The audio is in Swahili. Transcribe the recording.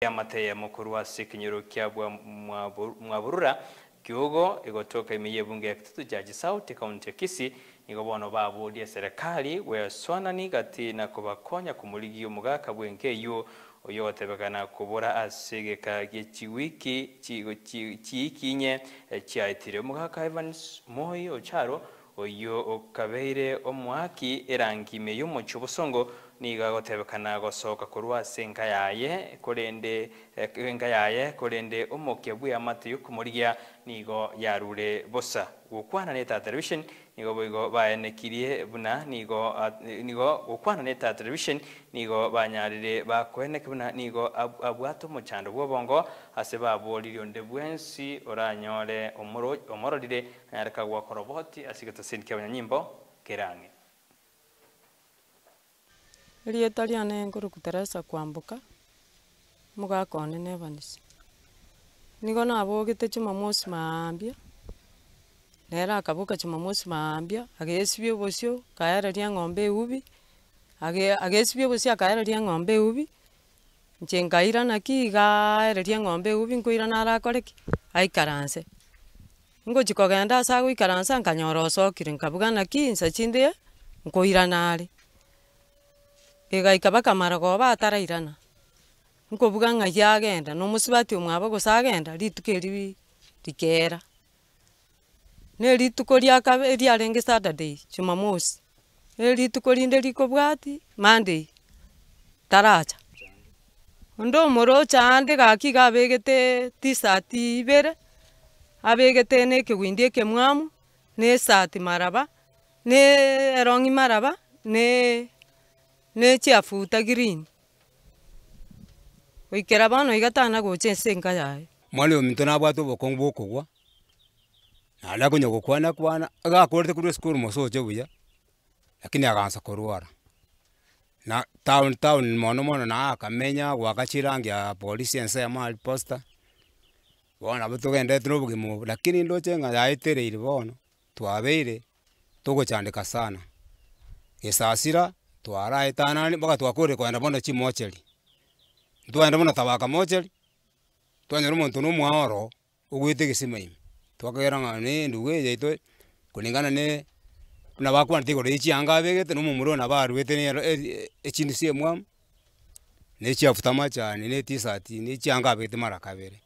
ya mukuru wa sekinyoro kya mwaburura kiogo igotoka imiye bunge ya kitutu cha Jisauti kaunti ya kisi nigo bono ya serikali ni gati na kubakonya kumuligi omugaka bwenge yo oyo watebekana kubura ka gechiwiki chiikinye eh, chiaitire omugaka evans Moyi ocharo oyo okabeire omwaki erangime y'omuchi obusongo niga gotebekana gosoka korwa ase enka yaye korende eh, enka yaye korende omoke bwa amate yokomorigia nigo yarure bosa gokwana neta television nigo boigo baenekirie buna nigo eh, nigo gokwana neta television nigo banyarire bakoeneke buna nigo abwato mochando bwobongo ase baboririo nde bwensi oranyore omoro omororire anyareka gwakoroboti asigata sinke abanyimbo kerange rieta rianenge rukuteresa kwamboka mogakone na evanisi nigo nabogete chimamosi maambia nere akaboka chimamosi maambia agesibia obosio kaera ria ng'ombe age agesibia obosio akaera ria ng'ombe eubi nche nkaira naki igaera ria ng'ombe eubi nkoira nare akoreki aikaranse ngochi kogenda ase agoikaransa nkanyora osokire nkabuga naki nsa chinde nkoira nare egaika bakamara goba atarairana nkobuga ng'ai agenda noomosibati omwabo gose agenda rituko eri rikera na erituko riakabe riarenge saturday chumamosi erituko rinde rikobwati monday taracha onde omorocha ande gaki iga abegete tisati ibere abegete na ekegwindi ekemwamu na esati maraba na erong'i maraba na ne nechiafuta green goikera bono igatana gocha ase enka yaye mwana oyo ominto nabwate obokong'u bokogwa naende akonya gokwanakwana iga akorete korwa esukuru mosoche buya lakini agansa korwara na town town mono mono naye akamenya gwaka chirangi ya polisi ense ya mali posta bono abo togendete na obogima obo lakini ndoche ng'a yaetereire bono twabeire togochandeka sana gesasira twaraetanani mpaka twakure kwenda bono chimocheri mocheri ntwaenda bono tabaka mocheri twanyora omonto na omwaoro ogwete gesima ime twakagera na ne nduga eyaito kulingana ne buna bakwanete igoro ya chianga abegete na omomura oyo nabo e nero echindu cia emwamo na echiafutama chane na etisati ni echianga abegete mara kabere